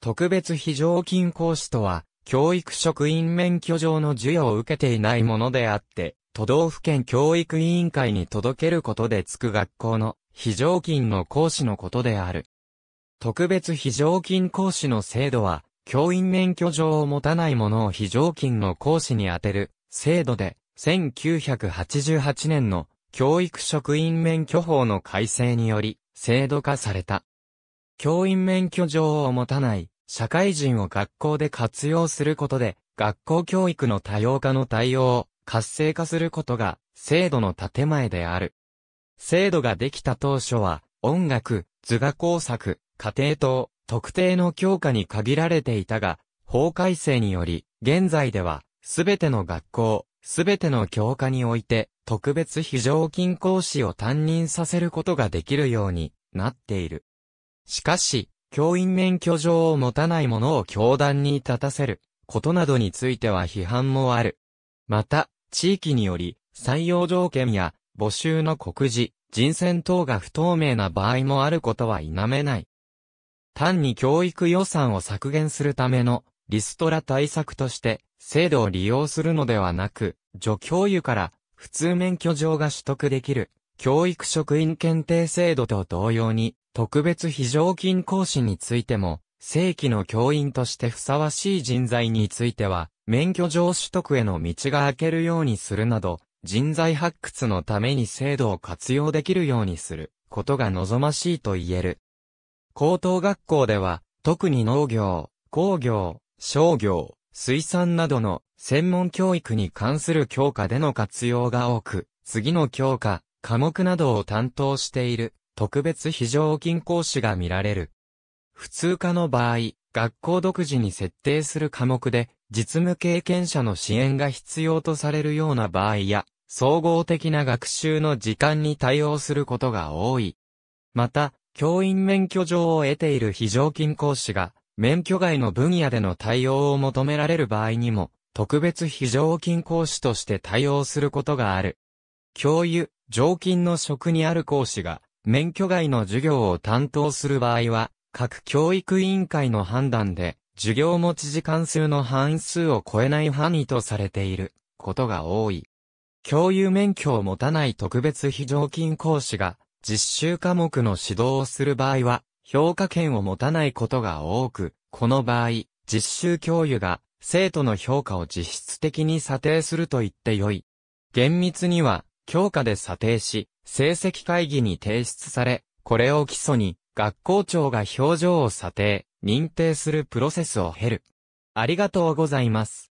特別非常勤講師とは、教育職員免許上の授与を受けていないものであって、都道府県教育委員会に届けることでつく学校の非常勤の講師のことである。特別非常勤講師の制度は、教員免許状を持たない者を非常勤の講師に充てる制度で、1988年の教育職員免許法の改正により制度化された。教員免許状を持たない、社会人を学校で活用することで、学校教育の多様化の対応を活性化することが、制度の建前である。制度ができた当初は、音楽、図画工作、家庭等、特定の教科に限られていたが、法改正により、現在では、すべての学校、すべての教科において、特別非常勤講師を担任させることができるようになっている。しかし、教員免許状を持たない者を教団に立たせることなどについては批判もある。また、地域により、採用条件や募集の告示、人選等が不透明な場合もあることは否めない。単に教育予算を削減するためのリストラ対策として制度を利用するのではなく、助教諭から普通免許状が取得できる教育職員検定制度と同様に、特別非常勤講師についても、正規の教員としてふさわしい人材については、免許上取得への道が開けるようにするなど、人材発掘のために制度を活用できるようにすることが望ましいと言える。高等学校では、特に農業、工業、商業、水産などの専門教育に関する教科での活用が多く、次の教科、科目などを担当している特別非常勤講師が見られる。普通科の場合、学校独自に設定する科目で実務経験者の支援が必要とされるような場合や、総合的な学習の時間に対応することが多い。また、教員免許状を得ている非常勤講師が、免許外の分野での対応を求められる場合にも、特別非常勤講師として対応することがある。教諭、常勤の職にある講師が、免許外の授業を担当する場合は、各教育委員会の判断で、授業持ち時間数の範囲数を超えない範囲とされていることが多い。教諭免許を持たない特別非常勤講師が実習科目の指導をする場合は評価権を持たないことが多く、この場合、実習教諭が生徒の評価を実質的に査定すると言ってよい。厳密には教科で査定し、成績会議に提出され、これを基礎に、学校長が表情を査定、認定するプロセスを経る。ありがとうございます。